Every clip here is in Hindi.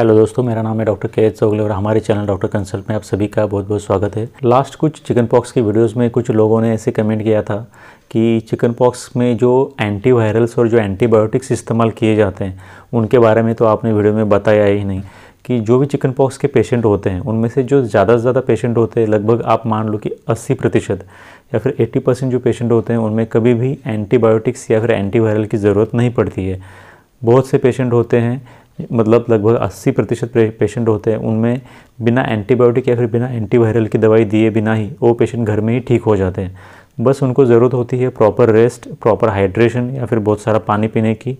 हेलो दोस्तों मेरा नाम है डॉक्टर के एच चौगले और हमारे चैनल डॉक्टर कंसल्ट में आप सभी का बहुत बहुत स्वागत है लास्ट कुछ चिकन पॉक्स की वीडियोस में कुछ लोगों ने ऐसे कमेंट किया था कि चिकन पॉक्स में जो एंटीवायरल्स और जो एंटीबायोटिक्स इस्तेमाल किए जाते हैं उनके बारे में तो आपने वीडियो में बताया ही नहीं कि जो भी चिकन पॉक्स के पेशेंट होते हैं उनमें से जो ज़्यादा से ज़्यादा पेशेंट होते हैं लगभग आप मान लो कि 80 प्रतिशत या फिर 80 परसेंट जो पेशेंट होते हैं उनमें कभी भी एंटीबायोटिक्स या फिर एंटीवायरल की ज़रूरत नहीं पड़ती है बहुत से पेशेंट होते हैं मतलब लगभग 80 प्रतिशत पेशेंट होते हैं उनमें बिना एंटीबायोटिक या फिर बिना एंटीवायरल की दवाई दिए बिना ही वो पेशेंट घर में ही ठीक हो जाते हैं बस उनको ज़रूरत होती है प्रॉपर रेस्ट प्रॉपर हाइड्रेशन या फिर बहुत सारा पानी पीने की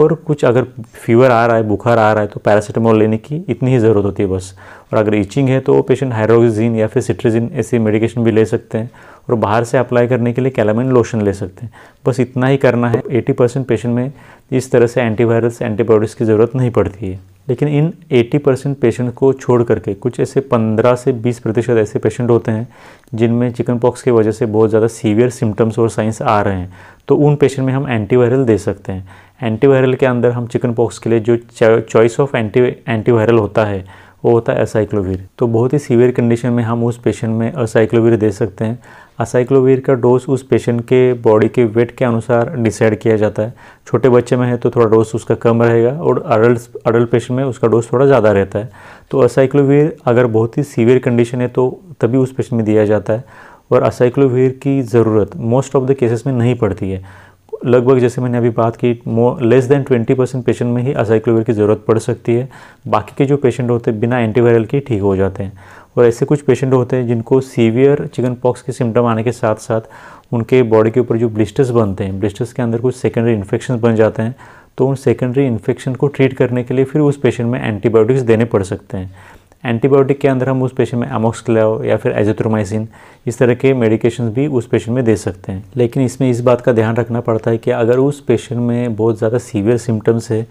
और कुछ अगर फीवर आ रहा है बुखार आ रहा है तो पैरासीटामोल लेने की इतनी ही ज़रूरत होती है बस और अगर ईचिंग है तो पेशेंट हाइड्रोक्सिन या फिर सिट्रीजिन ऐसी मेडिकेशन भी ले सकते हैं और बाहर से अप्लाई करने के लिए कैलामिन लोशन ले सकते हैं बस इतना ही करना है 80 परसेंट पेशेंट में इस तरह से एंटीवायरस एंटीबायोटिक्स की ज़रूरत नहीं पड़ती है लेकिन इन 80 परसेंट पेशेंट को छोड़ करके कुछ ऐसे 15 से 20 प्रतिशत ऐसे पेशेंट होते हैं जिनमें चिकन पॉक्स की वजह से बहुत ज़्यादा सीवियर सिम्टम्स और साइंस आ रहे हैं तो उन पेशेंट में हम एंटीवायरल दे सकते हैं एंटीवायरल के अंदर हम चिकन पॉक्स के लिए जो चॉइस ऑफ एंटी एंटीवायरल होता है वो होता है असाइक्लोविर तो बहुत ही सीवियर कंडीशन में हम उस पेशेंट में असाइक्लोविर दे सकते हैं असाइक्लोवीर का डोज उस पेशेंट के बॉडी के वेट के अनुसार डिसाइड किया जाता है छोटे बच्चे में है तो थोड़ा डोज उसका कम रहेगा और अडल्ट अडल्ट पेशेंट में उसका डोज थोड़ा ज़्यादा रहता है तो असाइक्लोवीर अगर बहुत ही सीवियर कंडीशन है तो तभी उस पेशेंट में दिया जाता है और असाइक्लोवीर की ज़रूरत मोस्ट ऑफ द केसेस में नहीं पड़ती है लगभग जैसे मैंने अभी बात की लेस देन 20 परसेंट पेशेंट में ही असाइक्लोविर की ज़रूरत पड़ सकती है बाकी के जो पेशेंट होते हैं बिना एंटीवायरल के ठीक हो जाते हैं और ऐसे कुछ पेशेंट होते हैं जिनको सीवियर चिकन पॉक्स के सिम्टम आने के साथ साथ उनके बॉडी के ऊपर जो ब्लिस्टर्स बनते हैं ब्लिस्टर्स के अंदर कुछ सेकेंडरी इन्फेक्शन बन जाते हैं तो उन सेकेंडरी इन्फेक्शन को ट्रीट करने के लिए फिर उस पेशेंट में एंटीबायोटिक्स देने पड़ सकते हैं एंटीबायोटिक के अंदर हम उस पेशेंट में एमोक्सक्लेव या फिर एजोथ्रोमाइसिन इस तरह के मेडिकेशन भी उस पेशेंट में दे सकते हैं लेकिन इसमें इस बात का ध्यान रखना पड़ता है कि अगर उस पेशेंट में बहुत ज़्यादा सीवियर सिम्टम्स है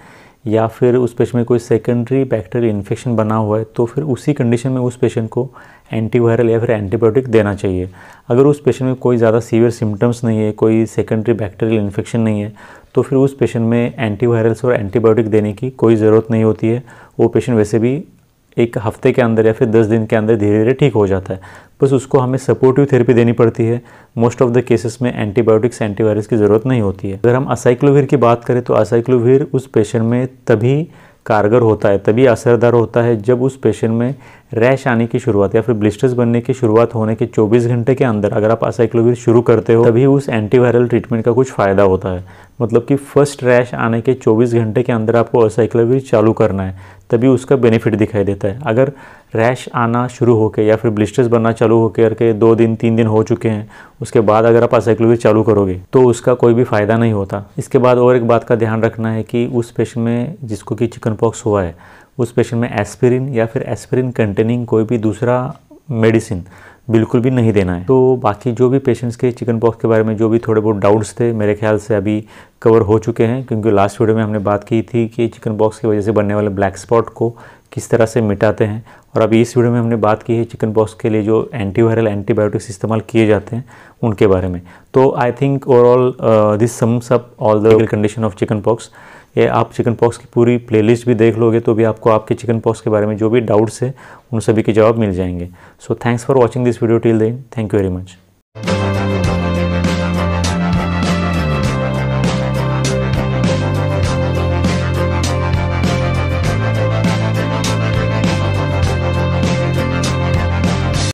या फिर उस पेशेंट में कोई सेकेंडरी बैक्टीरियल इन्फेक्शन बना हुआ है तो फिर उसी कंडीशन में उस पेशेंट को एंटीवायरल या फिर एंटीबायोटिक देना चाहिए अगर उस पेशेंट में कोई ज़्यादा सीवियर सिम्टम्स नहीं है कोई सेकेंडरी बैक्टीरियल इन्फेक्शन नहीं है तो फिर उस पेशेंट में एंटीवायरल्स और एंटीबायोटिक देने की कोई ज़रूरत नहीं होती है वो पेशेंट वैसे भी एक हफ्ते के अंदर या फिर दस दिन के अंदर धीरे धीरे ठीक हो जाता है बस उसको हमें सपोर्टिव थेरेपी देनी पड़ती है मोस्ट ऑफ द केसेस में एंटीबायोटिक्स एंटीवायरस की ज़रूरत नहीं होती है अगर हम असाइक्लोविर की बात करें तो असाइक्लोविर उस पेशेंट में तभी कारगर होता है तभी असरदार होता है जब उस पेशेंट में रैश आने की शुरुआत या फिर ब्लिस्टर्स बनने की शुरुआत होने के 24 घंटे के अंदर अगर आप असाइक्लोविर शुरू करते हो तभी उस एंटीवायरल ट्रीटमेंट का कुछ फ़ायदा होता है मतलब कि फर्स्ट रैश आने के 24 घंटे के अंदर आपको असाइक्लोविर चालू करना है तभी उसका बेनिफिट दिखाई देता है अगर रैश आना शुरू होकर या फिर ब्लिस्टर्स बनना चालू हो के दो दिन तीन दिन हो चुके हैं उसके बाद अगर आप असाइक्लोविर चालू करोगे तो उसका कोई भी फ़ायदा नहीं होता इसके बाद और एक बात का ध्यान रखना है कि उस पेशेंट में जिसको कि चिकन पॉक्स हुआ है उस पेशेंट में एस्पिरिन या फिर एस्पिरिन कंटेनिंग कोई भी दूसरा मेडिसिन बिल्कुल भी नहीं देना है तो बाकी जो भी पेशेंट्स के चिकन पॉक्स के बारे में जो भी थोड़े बहुत डाउट्स थे मेरे ख्याल से अभी कवर हो चुके हैं क्योंकि लास्ट वीडियो में हमने बात की थी कि चिकन पॉक्स की वजह से बनने वाले ब्लैक स्पॉट को किस तरह से मिटाते हैं और अभी इस वीडियो में हमने बात की है चिकन पॉक्स के लिए जो एंटीवायरल एंटीबायोटिक्स इस्तेमाल किए जाते हैं उनके बारे में तो I think overall this sums up all the condition of chickenpox ये आप चिकन पॉक्स की पूरी प्लेलिस्ट भी देख लोगे तो भी आपको आपके चिकन पॉक्स के बारे में जो भी डाउट्स हैं उन सभी के जवाब मिल जाएंगे so thanks for watching this video till then thank you very much